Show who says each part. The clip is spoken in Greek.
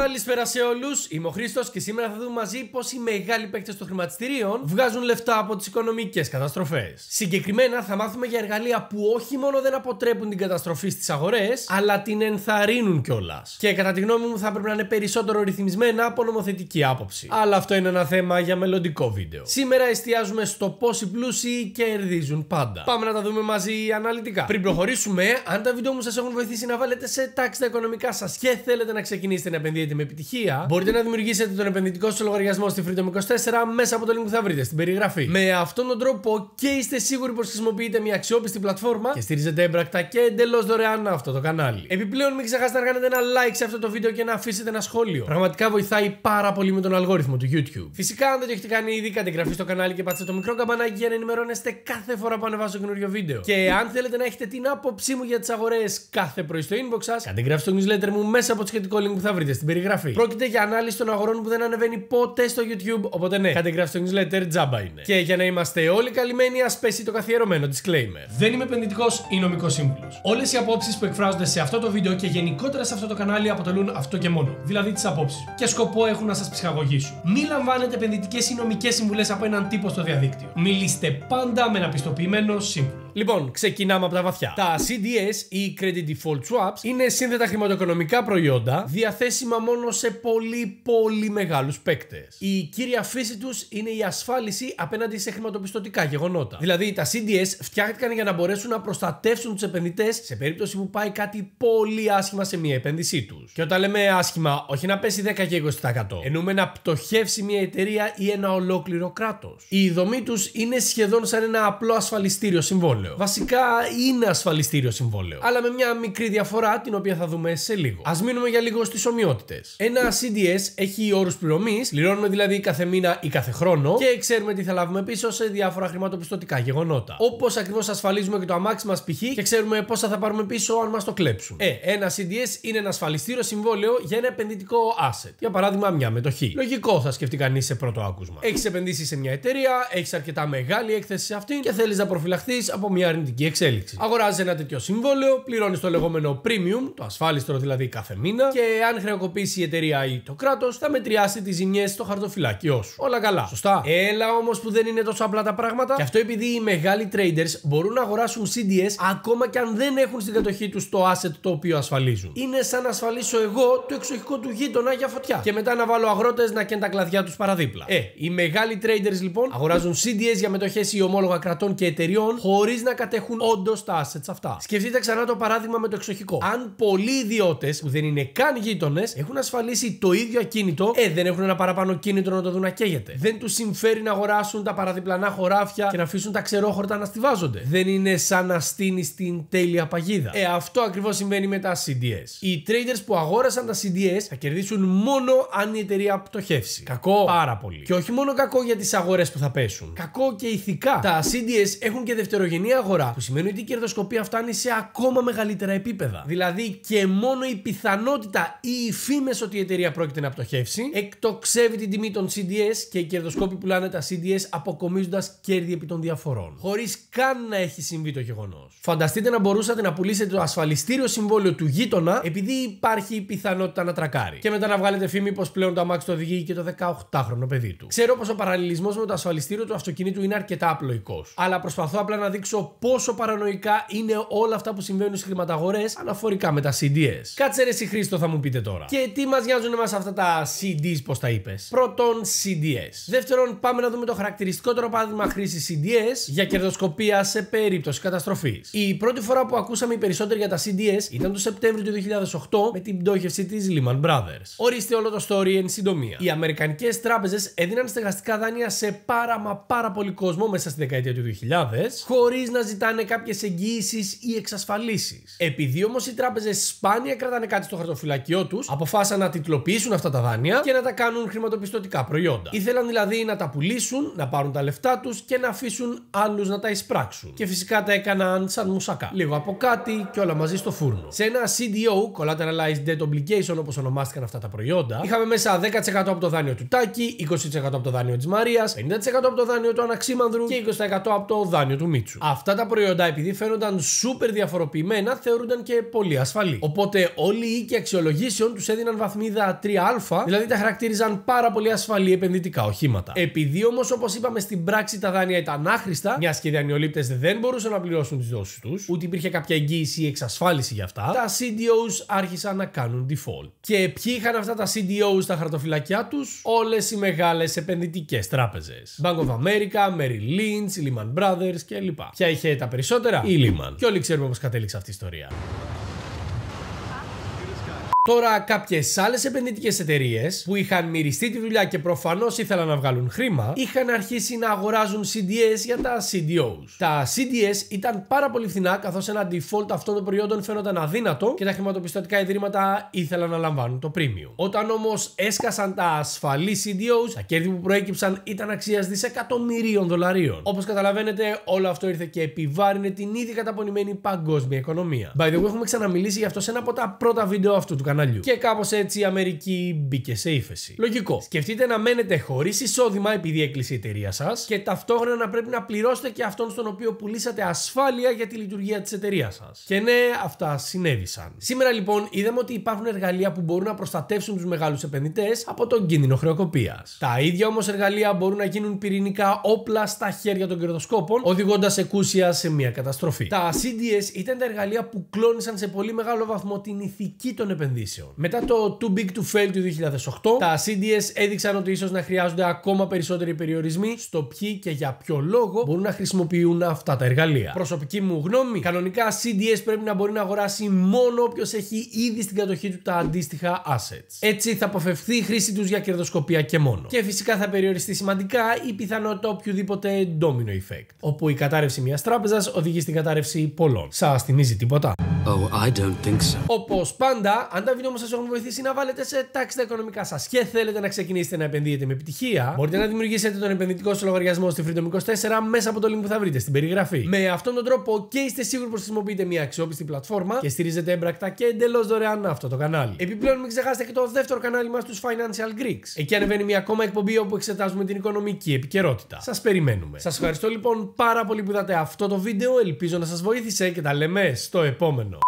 Speaker 1: Καλησπέρα σε όλους. Είμαι ο Χρήστος και σήμερα θα δούμε μαζί πώς οι μεγάλοι παίκτες των χρηματιστηρίων βγάζουν λεφτά από τις οικονομικές καταστροφές. Συγκεκριμένα θα μάθουμε για εργαλεία που όχι μόνο δεν αποτρέπουν την καταστροφή στις αγορές, αλλά την ενθαρρύνουν κιόλας. Και κατά τη γνώμη μου θα πρέπει να είναι περισσότερο ρυθμισμένα από νομοθετική άποψη. Αλλά αυτό είναι ένα θέμα για μελλοντικό βίντεο. Σήμερα εστιάζουμε στο πώ οι πλούσιοι κερδίζουν πάντα. Πάμε να τα δούμε μαζί αναλυτικά. Πριν προχωρήσουμε, αν τα βίντεο μου σας έχουν βοηθήσει να βάλετε σε τάξη τα οικονομικά σας και θέλετε να ξεκινήσετε επενδύετε με επιτυχία, μπορείτε να δημιουργήσετε τον επενδυτικό σας λογαριασμό στη Freedom24 μέσα από το link που θα βρείτε στην περιγραφή. Με αυτόν τον τρόπο και είστε σίγουροι πως χρησιμοποιείτε μια αξιόπιστη πλατφόρμα και στηρίζετε έμπρακτα και εντελώς δωρεάν αυτό το κανάλι. Επιπλέον, μην ξεχάσετε να κάνετε ένα like σε αυτό το βίντεο και να αφήσετε ένα σχόλιο. Πραγματικά βοηθάει πάρα πολύ με τον αλγόριθμο του YouTube. Φυσικά, αν δεν το έχετε κάνει ήδη, εγγραφή στο κανάλι και πατήστε το μικρό καμπανάκι για να ενημερώνεστε κάθε φορά που ανεβάζω καινούριο βίντεο. Και αν θέλετε να έχετε την άποψή μου για τις αγορές κάθε πρωί στο inbox σας, κάντε εγγραφή στο newsletter μου μέσα από το σχετικό link που θα βρείτε στην περιγραφή. Πρόκειται για ανάλυση των αγορών που δεν ανεβαίνει ποτέ στο YouTube. Οπότε ναι, κάντε το newsletter, τζάμπα είναι. Και για να είμαστε όλοι καλυμμένοι, ας πέσει το καθιερωμένο disclaimer. Δεν είμαι επενδυτικός ή νομικός σύμβουλος. Όλες οι απόψεις που εκφράζονται σε αυτό το βίντεο και γενικότερα σε αυτό το κανάλι αποτελούν αυτό και μόνο. Δηλαδή τις απόψεις. Και σκοπό έχουν να σας ψυχαγωγήσουν. Μη λαμβάνετε επενδυτικές ή νομικές συμβουλές από έναν τύπο στο διαδίκτυο. Μιλήστε πάντα με ένα πιστοποιημένο σύμβουλο. Λοιπόν, ξεκινάμε από τα βαθιά. Τα CDS ή Credit Default Swaps είναι σύνθετα χρηματοοικονομικά προϊόντα διαθέσιμα μόνο σε πολύ πολύ μεγάλους παίκτες. Η κύρια φύση τους είναι η ασφάλιση απέναντι σε χρηματοπιστωτικά γεγονότα. Δηλαδή, τα CDS φτιάχτηκαν για να μπορέσουν να προστατεύσουν τους επενδυτές σε περίπτωση που πάει κάτι πολύ άσχημα σε μια επένδυσή τους. Και όταν λέμε άσχημα, όχι να πέσει 10 και 20%. Εννοούμε να πτωχεύσει μια εταιρεία ή ένα ολόκληρο κράτος. Η δομή τους είναι σχεδόν σαν ένα απλό ασφαλιστήριο συμβόλαιο. Βασικά είναι ασφαλιστήριο συμβόλαιο. Αλλά με μια μικρή διαφορά την οποία θα δούμε σε λίγο. Ας μείνουμε για λίγο στις ομοιότητες. Ένα CDS έχει όρους πληρωμής, πληρώνουμε δηλαδή κάθε μήνα ή κάθε χρόνο και ξέρουμε τι θα λάβουμε πίσω σε διάφορα χρηματοπιστωτικά γεγονότα. Όπως ακριβώς ασφαλίζουμε και το αμάξι μας π.χ. και ξέρουμε πόσα θα πάρουμε πίσω αν μας το κλέψουν. Ε, ένα CDS είναι ένα ασφαλιστήριο συμβόλαιο για ένα επενδυτικό asset. Για παράδειγμα, μια μετοχή. Λογικό θα σκεφτεί κανείς σε πρώτο άκουσμα. Έχεις επενδύσει σε μια εταιρεία, έχεις αρκετά μεγάλη έκθεση σε αυτήν και θέλεις να προφυλαχθείς από μια αρνητική εξέλιξη. Αγοράζει ένα τέτοιο συμβόλαιο, πληρώνεις το λεγόμενο premium, το ασφάλιστρο δηλαδή κάθε μήνα, και αν χρεοκοπήσει η εταιρεία ή το κράτος, θα μετριάσει τις ζημιές στο χαρτοφυλάκιό σου. Όλα καλά. Σωστά. Έλα όμως που δεν είναι τόσο απλά τα πράγματα. Και αυτό επειδή οι μεγάλοι traders μπορούν να αγοράσουν CDS ακόμα και αν δεν έχουν στην κατοχή τους το asset το οποίο ασφαλίζουν. Είναι σαν να ασφαλίσω εγώ το εξοχικό του γείτονα για φωτιά. Και μετά να βάλω αγρότες να καίνουν τα κλαδιά τους παραδίπλα. Ε, οι μεγάλοι traders λοιπόν αγοράζουν CDS για μετοχές ή ομόλογα κρατών και εταιριών χωρίς να κατέχουν όντως τα assets αυτά. Σκεφτείτε ξανά το παράδειγμα με το εξοχικό. Αν πολλοί ιδιώτες που δεν είναι καν γείτονες έχουν ασφαλίσει το ίδιο ακίνητο, ε, δεν έχουν ένα παραπάνω κίνητρο να το δουν να καίγεται. Δεν τους συμφέρει να αγοράσουν τα παραδιπλανά χωράφια και να αφήσουν τα ξερόχορτα να στηβάζονται. Δεν είναι σαν να στείνει την τέλεια παγίδα. Ε, αυτό ακριβώς συμβαίνει με τα CDS. Οι traders που αγόρασαν τα CDS θα κερδίσουν μόνο αν η εταιρεία πτωχεύσει. Κακό πάρα πολύ. Και όχι μόνο κακό για τις αγορές που θα πέσουν. Κακό και ηθικά. Τα CDS έχουν και δευτερογενή διεθνή αγορά, που σημαίνει ότι η κερδοσκοπία φτάνει σε ακόμα μεγαλύτερα επίπεδα. Δηλαδή και μόνο η πιθανότητα ή οι φήμες ότι η εταιρεία πρόκειται να πτωχεύσει εκτοξεύει την τιμή των CDS και οι κερδοσκόποι πουλάνε τα CDS αποκομίζοντας κέρδη επί των διαφορών. Χωρίς καν να έχει συμβεί το γεγονός. Φανταστείτε να μπορούσατε να πουλήσετε το ασφαλιστήριο συμβόλαιο του γείτονα επειδή υπάρχει η πιθανότητα να τρακάρει. Και μετά να βγάλετε φήμη πως πλέον το αμάξι το οδηγεί και το 18χρονο παιδί του. Ξέρω πως ο παραλληλισμός με το ασφαλιστήριο του αυτοκινήτου είναι αρκετά απλοϊκός. Αλλά προσπαθώ απλά να δείξω δείξω πόσο παρανοϊκά είναι όλα αυτά που συμβαίνουν στις χρηματαγορές αναφορικά με τα CDS. Κάτσε ρε, Χρήστο, θα μου πείτε τώρα. Και τι μας νοιάζουν εμάς αυτά τα CDs, πώς τα είπες. Πρώτον, CDS. Δεύτερον, πάμε να δούμε το χαρακτηριστικότερο παράδειγμα χρήσης CDS για κερδοσκοπία σε περίπτωση καταστροφής. Η πρώτη φορά που ακούσαμε οι περισσότεροι για τα CDS ήταν το Σεπτέμβριο του 2008 με την πτώχευση της Lehman Brothers. Ορίστε όλο το story εν συντομία. Οι Αμερικανικές τράπεζες έδιναν στεγαστικά δάνεια σε πάρα μα πάρα πολύ κόσμο μέσα στη δεκαετία του 2000, χωρί να ζητάνε κάποιες εγγύησεις ή εξασφαλίσεις. Επειδή όμως οι τράπεζες σπάνια κρατάνε κάτι στο χαρτοφυλακιό τους, αποφάσισαν να τιτλοποιήσουν αυτά τα δάνεια και να τα κάνουν χρηματοπιστωτικά προϊόντα. Ήθελαν δηλαδή να τα πουλήσουν, να πάρουν τα λεφτά τους και να αφήσουν άλλους να τα εισπράξουν. Και φυσικά τα έκαναν σαν μουσακά. Λίγο από κάτι και όλα μαζί στο φούρνο. Σε ένα CDO, Collateralized Debt Obligation, όπως ονομάστηκαν αυτά τα προϊόντα, είχαμε μέσα 10% από το δάνειο του Τάκη, 20% από το δάνειο της Μαρίας, 50% από το δάνειο του Αναξίμανδρου και 20% από το δάνειο του Μίτσου αυτά τα προϊόντα επειδή φαίνονταν σούπερ διαφοροποιημένα θεωρούνταν και πολύ ασφαλή. Οπότε όλοι οι οίκοι αξιολογήσεων τους έδιναν βαθμίδα 3α, δηλαδή τα χαρακτήριζαν πάρα πολύ ασφαλή επενδυτικά οχήματα. Επειδή όμως, όπως είπαμε στην πράξη, τα δάνεια ήταν άχρηστα, μιας και οι δανειολήπτες δεν μπορούσαν να πληρώσουν τις δόσεις τους, ούτε υπήρχε κάποια εγγύηση ή εξασφάλιση για αυτά, τα CDOs άρχισαν να κάνουν default. Και ποιοι είχαν αυτά τα CDOs στα χαρτοφυλακιά τους, όλες οι μεγάλες επενδυτικές τράπεζες. Bank of America, Merrill Lynch, Lehman Brothers κλπ. Ποια είχε τα περισσότερα, η Λίμαν. Και όλοι ξέρουμε πώς κατέληξε αυτή η ιστορία. Τώρα, κάποιες άλλες επενδυτικές εταιρείες που είχαν μυριστεί τη δουλειά και προφανώς ήθελαν να βγάλουν χρήμα, είχαν αρχίσει να αγοράζουν CDS για τα CDOs. Τα CDS ήταν πάρα πολύ φθηνά, καθώς ένα default αυτών των προϊόντων φαίνονταν αδύνατο και τα χρηματοπιστωτικά ιδρύματα ήθελαν να λαμβάνουν το premium. Όταν όμως έσκασαν τα ασφαλή CDOs, τα κέρδη που προέκυψαν ήταν αξίας δισεκατομμυρίων δολαρίων. Όπως καταλαβαίνετε, όλο αυτό ήρθε και επιβάρυνε την ήδη καταπονημένη παγκόσμια οικονομία. By the way, έχουμε ξαναμιλήσει γι' αυτό σε ένα από τα πρώτα βίντεο αυτού του και κάπως έτσι η Αμερική μπήκε σε ύφεση. Λογικό. Σκεφτείτε να μένετε χωρίς εισόδημα επειδή έκλεισε η εταιρεία σας και ταυτόχρονα να πρέπει να πληρώσετε και αυτόν στον οποίο πουλήσατε ασφάλεια για τη λειτουργία της εταιρείας σας. Και ναι, αυτά συνέβησαν. Σήμερα λοιπόν είδαμε ότι υπάρχουν εργαλεία που μπορούν να προστατεύσουν τους μεγάλους επενδυτές από τον κίνδυνο χρεοκοπίας. Τα ίδια όμως εργαλεία μπορούν να γίνουν πυρηνικά όπλα στα χέρια των κερδοσκόπων, οδηγώντας εκούσια σε μια καταστροφή. Τα CDS ήταν τα εργαλεία που κλώνησαν σε πολύ μεγάλο βαθμό την ηθική των επενδυτών μετά το Too Big to Fail του 2008, τα CDS έδειξαν ότι ίσως να χρειάζονται ακόμα περισσότεροι περιορισμοί στο ποιοι και για ποιο λόγο μπορούν να χρησιμοποιούν αυτά τα εργαλεία. Προσωπική μου γνώμη, κανονικά CDS πρέπει να μπορεί να αγοράσει μόνο όποιος έχει ήδη στην κατοχή του τα αντίστοιχα assets. Έτσι θα αποφευθεί η χρήση τους για κερδοσκοπία και μόνο. Και φυσικά θα περιοριστεί σημαντικά η πιθανότητα οποιοδήποτε domino effect, όπου η κατάρρευση μιας τράπεζας οδηγεί στην κατάρρευση πολλών. Σας θυμίζει τίποτα. Oh, so. Όπως πάντα, αν τα βίντεο μου σα έχουν βοηθήσει να βάλετε σε τάξη τα οικονομικά σας και θέλετε να ξεκινήσετε να επενδύετε με επιτυχία, μπορείτε να δημιουργήσετε τον επενδυτικό σα λογαριασμό στη Freedom 24 μέσα από το link που θα βρείτε στην περιγραφή. Με αυτόν τον τρόπο και είστε σίγουροι πως χρησιμοποιείτε μια αξιόπιστη πλατφόρμα και στηρίζετε έμπρακτα και εντελώς δωρεάν αυτό το κανάλι. Επιπλέον, μην ξεχάσετε και το δεύτερο κανάλι μας, τους Financial Greeks. Εκεί ανεβαίνει μια ακόμα εκπομπή όπου εξετάζουμε την οικονομική επικαιρότητα. Σας περιμένουμε. Σας ευχαριστώ λοιπόν πάρα πολύ που είδατε αυτό το βίντεο. Ελπίζω να σας βοήθησε και τα λέμε στο επόμενο.